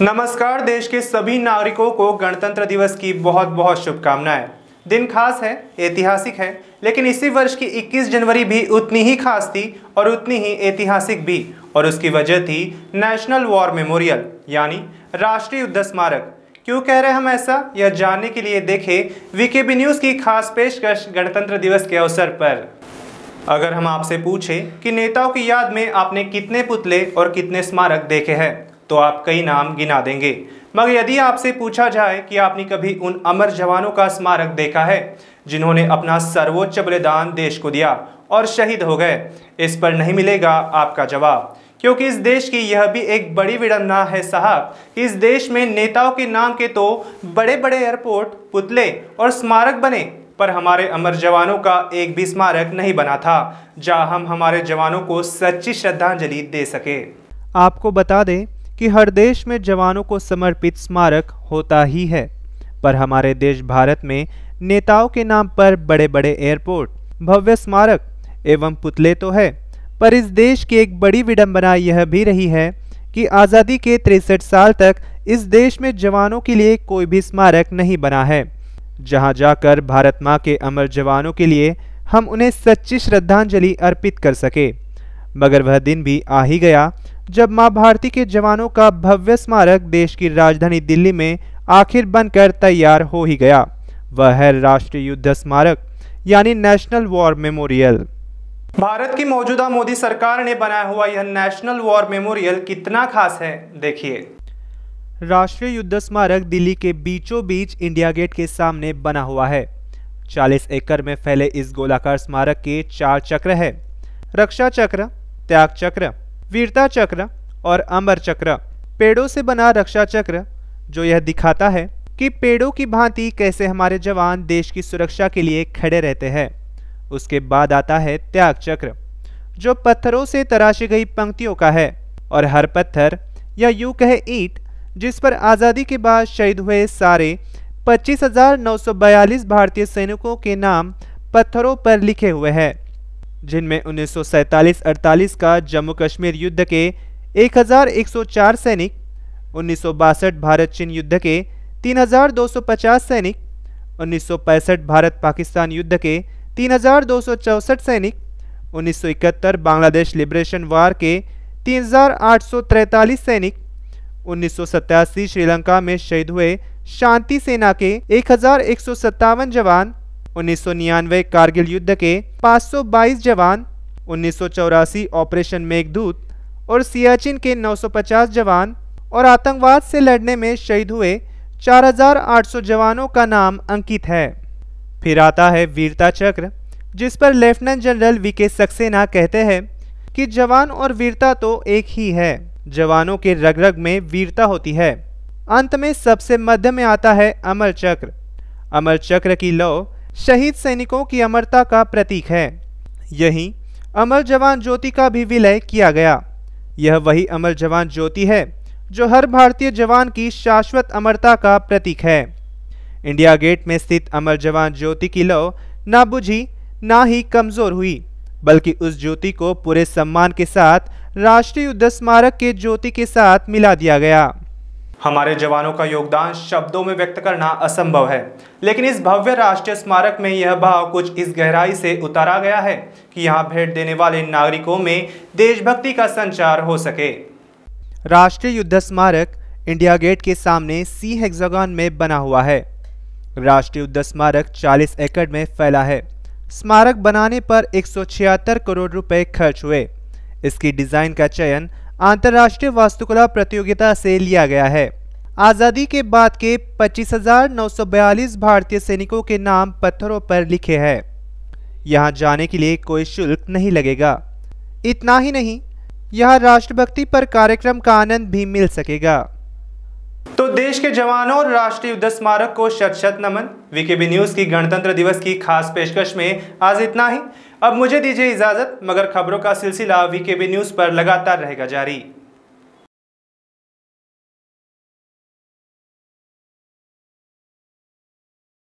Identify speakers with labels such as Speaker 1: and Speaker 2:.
Speaker 1: नमस्कार देश के सभी नागरिकों को गणतंत्र दिवस की बहुत बहुत शुभकामनाएं दिन खास है ऐतिहासिक है लेकिन इसी वर्ष की 21 जनवरी भी उतनी ही खास थी और उतनी ही ऐतिहासिक भी और उसकी वजह थी नेशनल वॉर मेमोरियल यानी राष्ट्रीय युद्ध स्मारक क्यों कह रहे हम ऐसा यह जानने के लिए देखें बी न्यूज़ की खास पेशकश गणतंत्र दिवस के अवसर पर अगर हम आपसे पूछें कि नेताओं की याद में आपने कितने पुतले और कितने स्मारक देखे हैं तो आप कई नाम गिना देंगे मगर यदि आपसे पूछा जाए कि आपने कभी उन अमर जवानों का स्मारक देखा है जिन्होंने अपना सर्वोच्च बलिदान देश को दिया और शहीद हो गए इस पर नहीं मिलेगा आपका जवाब क्योंकि इस देश की यह भी एक बड़ी विडम्बना है साहब इस देश में नेताओं के नाम के तो बड़े बड़े एयरपोर्ट पुतले और स्मारक बने पर हमारे अमर जवानों का एक भी स्मारक नहीं बना था जहां हम हमारे जवानों को सच्ची श्रद्धांजलि दे सके आपको बता दें कि हर देश में जवानों को समर्पित स्मारक होता ही है पर हमारे देश भारत में नेताओं के नाम पर बड़े बड़े एयरपोर्ट भव्य स्मारक एवं पुतले तो है पर इस देश की एक बड़ी विडंबना यह भी रही है कि आज़ादी के तिरसठ साल तक इस देश में जवानों के लिए कोई भी स्मारक नहीं बना है जहां जाकर भारत माँ के अमर जवानों के लिए हम उन्हें सच्ची श्रद्धांजलि अर्पित कर सके मगर वह दिन भी आ ही गया जब मां भारती के जवानों का भव्य स्मारक देश की राजधानी दिल्ली में आखिर बनकर तैयार हो ही गया वह है राष्ट्रीय युद्ध स्मारक यानी नेशनल वॉर मेमोरियल भारत की मौजूदा मोदी सरकार ने बनाया हुआ यह नेशनल वॉर मेमोरियल कितना खास है देखिए राष्ट्रीय युद्ध स्मारक दिल्ली के बीचों बीच इंडिया गेट के सामने बना हुआ है 40 एकड़ में फैले इस गोलाकार स्मारक के चार चक्र है रक्षा चक्र त्याग चक्र वीरता चक्र और अमर चक्र पेड़ों से बना रक्षा चक्र जो यह दिखाता है कि पेड़ों की भांति कैसे हमारे जवान देश की सुरक्षा के लिए खड़े रहते हैं उसके बाद आता है त्याग चक्र जो पत्थरों से तराशी गई पंक्तियों का है और हर पत्थर या यू कहे ईट जिस पर आज़ादी के बाद शहीद हुए सारे 25,942 भारतीय सैनिकों के नाम पत्थरों पर लिखे हुए हैं जिनमें 1947-48 का जम्मू कश्मीर युद्ध के 1104 सैनिक उन्नीस भारत चीन युद्ध के 3250 सैनिक उन्नीस भारत पाकिस्तान युद्ध के 3264 सैनिक उन्नीस बांग्लादेश लिबरेशन वार के 3843 सैनिक उन्नीस श्रीलंका में शहीद हुए शांति सेना के एक जवान उन्नीस कारगिल युद्ध के 522 जवान उन्नीस ऑपरेशन मेघदूत और सियाचिन के 950 जवान और आतंकवाद से लड़ने में शहीद हुए 4,800 जवानों का नाम अंकित है फिर आता है वीरता चक्र जिस पर लेफ्टिनेंट जनरल वी के सक्सेना कहते हैं कि जवान और वीरता तो एक ही है जवानों के रग रग में वीरता होती है अंत में सबसे मध्य में आता है अमर चक्र अमर चक्र की लौ शहीद सैनिकों की अमरता का प्रतीक है यहीं अमर जवान ज्योति का भी विलय किया गया यह वही अमर जवान ज्योति है जो हर भारतीय जवान की शाश्वत अमरता का प्रतीक है इंडिया गेट में स्थित अमर जवान ज्योति की लौ ना बुझी ना ही कमजोर हुई बल्कि उस ज्योति को पूरे सम्मान के साथ राष्ट्रीय युद्ध स्मारक के ज्योति के साथ मिला दिया गया हमारे जवानों का योगदान शब्दों में व्यक्त करना असंभव है लेकिन इस भव्य राष्ट्रीय स्मारक में यह भाव कुछ इस गहराई से उतारा गया है कि यहाँ भेंट देने वाले नागरिकों में देशभक्ति का संचार हो सके राष्ट्रीय युद्ध स्मारक इंडिया गेट के सामने सी हेक्सागन में बना हुआ है राष्ट्रीय युद्ध स्मारक 40 एकड़ में फैला है स्मारक बनाने पर एक करोड़ रुपए खर्च हुए इसकी डिज़ाइन का चयन अंतर्राष्ट्रीय वास्तुकला प्रतियोगिता से लिया गया है आज़ादी के बाद के 25,942 भारतीय सैनिकों के नाम पत्थरों पर लिखे हैं यहाँ जाने के लिए कोई शुल्क नहीं लगेगा इतना ही नहीं यहाँ राष्ट्रभक्ति पर कार्यक्रम का आनंद भी मिल सकेगा तो देश के जवानों और राष्ट्रीय युद्ध स्मारक को शत शत नमन वीकेबी न्यूज की गणतंत्र दिवस की खास पेशकश में आज इतना ही अब मुझे दीजिए इजाजत मगर खबरों का सिलसिला वीकेबी न्यूज पर लगातार रहेगा जारी